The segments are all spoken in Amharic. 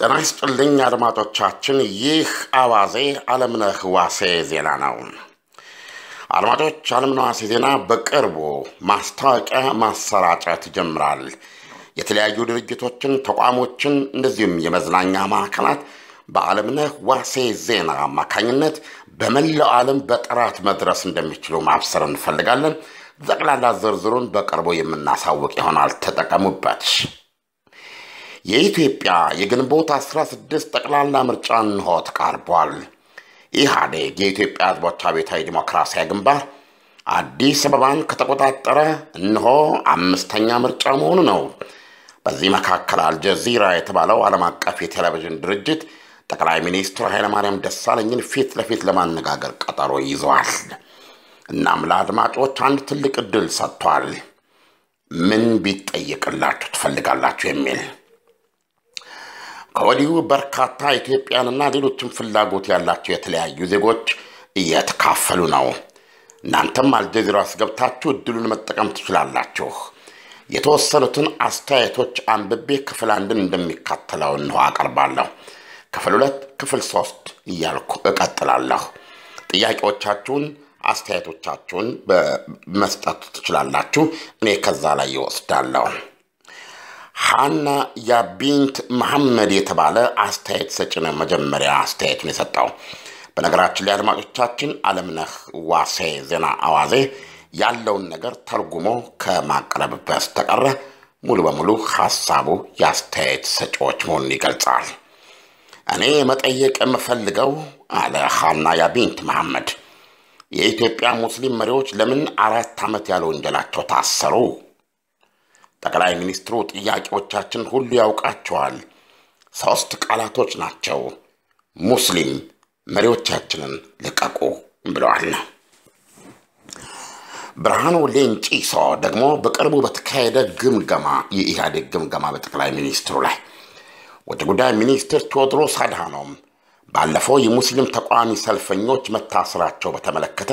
ጤና ይስጥልኝ አድማጮቻችን፣ ይህ አዋዜ አለምነህ ዋሴ ዜና ነው። አድማጮች፣ አለምነህ ዋሴ ዜና በቅርቡ ማስታወቂያ ማሰራጨት ይጀምራል። የተለያዩ ድርጅቶችን፣ ተቋሞችን እንደዚሁም የመዝናኛ ማዕከላት በአለምነህ ዋሴ ዜና አማካኝነት በመላው ዓለም በጥራት መድረስ እንደሚችሉ ማብሰር እንፈልጋለን። ጠቅላላ ዝርዝሩን በቅርቡ የምናሳውቅ ይሆናል። ተጠቀሙበት። የኢትዮጵያ የግንቦት 16 ጠቅላላ ምርጫ እንሆ ተቃርቧል። ኢህአዴግ የኢትዮጵያ ህዝቦች አብዮታዊ ዲሞክራሲያዊ ግንባር አዲስ አበባን ከተቆጣጠረ እንሆ አምስተኛ ምርጫ መሆኑ ነው። በዚህ መካከል አልጀዚራ የተባለው ዓለም አቀፍ የቴሌቪዥን ድርጅት ጠቅላይ ሚኒስትር ኃይለማርያም ደሳለኝን ፊት ለፊት ለማነጋገር ቀጠሮ ይዘዋል። እናም ለአድማጮች አንድ ትልቅ ዕድል ሰጥቷል። ምን ቢጠየቅላችሁ ትፈልጋላችሁ የሚል ከወዲሁ በርካታ ኢትዮጵያንና ሌሎችም ፍላጎት ያላቸው የተለያዩ ዜጎች እየተካፈሉ ነው። እናንተም አልጀዚራ አስገብታችሁ እድሉን መጠቀም ትችላላችሁ። የተወሰኑትን አስተያየቶች አንብቤ ክፍል አንድን እንደሚከተለው እንሆ አቀርባለሁ። ክፍል ሁለት፣ ክፍል ሶስት እያልኩ እቀጥላለሁ። ጥያቄዎቻችሁን አስተያየቶቻችሁን መስጠት ትችላላችሁ። እኔ ከዛ ላይ ይወስዳለሁ። ሐና ያቢንት መሐመድ የተባለ አስተያየት ሰጭ ነው መጀመሪያ አስተያየቱን የሰጠው። በነገራችን ላይ አድማጮቻችን አለምነህ ዋሴ ዜና አዋዜ ያለውን ነገር ተርጉሞ ከማቅረብ በስተቀረ ሙሉ በሙሉ ሐሳቡ የአስተያየት ሰጪዎች መሆኑን ይገልጻል። እኔ መጠየቅ የምፈልገው አለ ሐና ያቢንት መሐመድ የኢትዮጵያ ሙስሊም መሪዎች ለምን አራት ዓመት ያለ ወንጀላቸው ታሰሩ ጠቅላይ ሚኒስትሩ ጥያቄዎቻችን ሁሉ ያውቃቸዋል። ሦስት ቃላቶች ናቸው። ሙስሊም መሪዎቻችንን ልቀቁ ብለዋል። ነው። ብርሃኑ ሌንጪሶ ደግሞ በቅርቡ በተካሄደ ግምገማ የኢህአዴግ ግምገማ በጠቅላይ ሚኒስትሩ ላይ ውጭ ጉዳይ ሚኒስትር ቴዎድሮስ አድሃኖም ባለፈው የሙስሊም ተቃዋሚ ሰልፈኞች መታሰራቸው በተመለከተ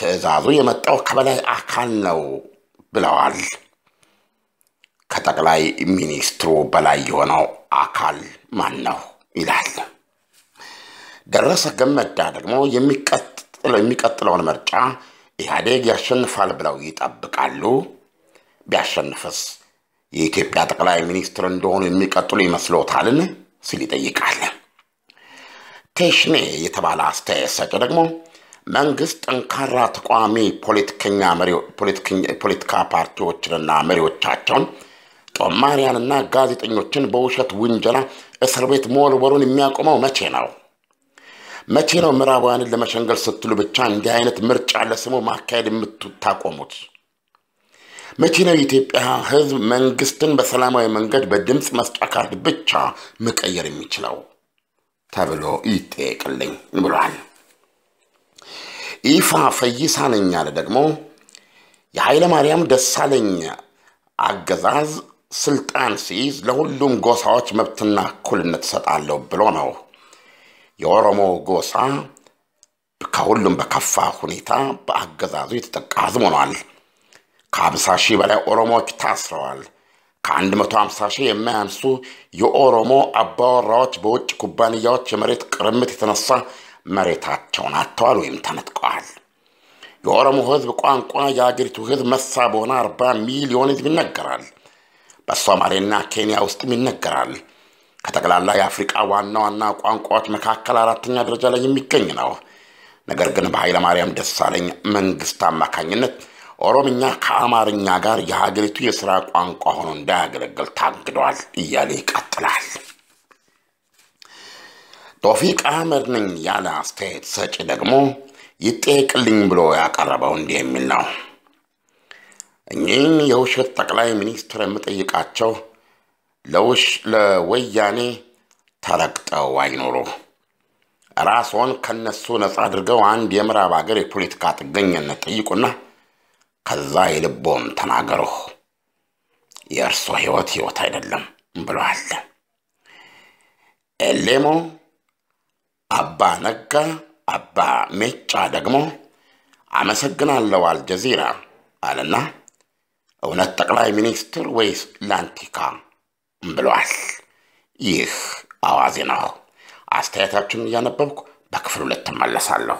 ትዕዛዙ የመጣው ከበላይ አካል ነው ብለዋል። ከጠቅላይ ሚኒስትሩ በላይ የሆነው አካል ማን ነው ይላል። ደረሰ ገመዳ ደግሞ የሚቀጥለውን ምርጫ ኢህአዴግ ያሸንፋል ብለው ይጠብቃሉ። ቢያሸንፍስ የኢትዮጵያ ጠቅላይ ሚኒስትር እንደሆኑ የሚቀጥሉ ይመስሎታልን ሲል ይጠይቃል። ቴሽኔ የተባለ አስተያየት ሰጭ ደግሞ መንግስት ጠንካራ ተቋሚ ፖለቲከኛ ፖለቲካ ፓርቲዎችንና መሪዎቻቸውን ጦማሪያንና ጋዜጠኞችን በውሸት ውንጀላ እስር ቤት መወርወሩን የሚያቆመው መቼ ነው? መቼ ነው ምዕራባውያንን ለመሸንገል ስትሉ ብቻ እንዲህ አይነት ምርጫ ለስሙ ማካሄድ የምትታቆሙት። መቼ ነው የኢትዮጵያ ህዝብ መንግስትን በሰላማዊ መንገድ በድምፅ መስጫ ካርድ ብቻ መቀየር የሚችለው ተብሎ ይጠየቅልኝ ብሏል። ኢፋ ፈይሳ ነኝ ያለ ደግሞ የኃይለ ማርያም ደሳለኝ አገዛዝ ስልጣን ሲይዝ ለሁሉም ጎሳዎች መብትና እኩልነት እሰጣለሁ ብሎ ነው። የኦሮሞ ጎሳ ከሁሉም በከፋ ሁኔታ በአገዛዙ የተጠቃ ህዝብ ሆኗል። ከ50 ሺህ በላይ ኦሮሞዎች ታስረዋል ከአንድ መቶ ከ150 ሺህ የማያንሱ የኦሮሞ አባወራዎች በውጭ ኩባንያዎች የመሬት ቅርምት የተነሳ መሬታቸውን አጥተዋል ወይም ተነጥቀዋል። የኦሮሞ ህዝብ ቋንቋ የአገሪቱ ህዝብ መሳ በሆነ አርባ ሚሊዮን ህዝብ ይነገራል። በሶማሌና ኬንያ ውስጥም ይነገራል። ከጠቅላላ የአፍሪቃ ዋና ዋና ቋንቋዎች መካከል አራተኛ ደረጃ ላይ የሚገኝ ነው። ነገር ግን በኃይለማርያም ደሳለኝ መንግስት አማካኝነት ኦሮምኛ ከአማርኛ ጋር የሀገሪቱ የሥራ ቋንቋ ሆኖ እንዳያገለግል ታግደዋል እያለ ይቀጥላል። ቶፊቅ አህመድ ነኝ ያለ አስተያየት ሰጪ ደግሞ ይጠየቅልኝ ብሎ ያቀረበው እንዲህ የሚል ነው። እኚህን የውሸት ጠቅላይ ሚኒስትር የምጠይቃቸው ለወያኔ ተረግጠው አይኖሩ። ራስዎን ከነሱ ነፃ አድርገው አንድ የምዕራብ አገር የፖለቲካ ጥገኝነት ጠይቁና ከዛ የልቦን ተናገሩ። የእርሶ ህይወት ህይወት አይደለም ብለዋል። ኤሌሞ አባ ነጋ አባ ሜጫ ደግሞ አመሰግናለሁ አልጀዚራ አለና እውነት ጠቅላይ ሚኒስትር ወይስ ላንቲካ ብሏል። ይህ አዋዜ ነው። አስተያየታችሁን እያነበብኩ በክፍል ሁለት እመለሳለሁ።